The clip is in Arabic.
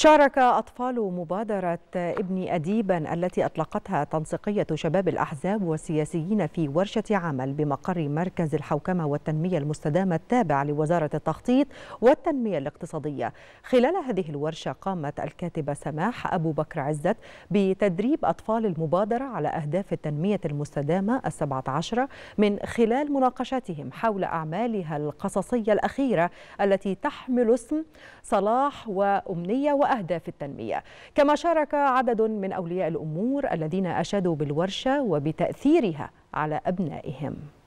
شارك أطفال مبادرة ابن أديبا التي أطلقتها تنسيقية شباب الأحزاب والسياسيين في ورشة عمل بمقر مركز الحوكمة والتنمية المستدامة التابع لوزارة التخطيط والتنمية الاقتصادية خلال هذه الورشة قامت الكاتبة سماح أبو بكر عزت بتدريب أطفال المبادرة على أهداف التنمية المستدامة السبعة عشر من خلال مناقشاتهم حول أعمالها القصصية الأخيرة التي تحمل اسم صلاح وأمنية و وأهداف التنمية كما شارك عدد من أولياء الأمور الذين أشادوا بالورشة وبتأثيرها على أبنائهم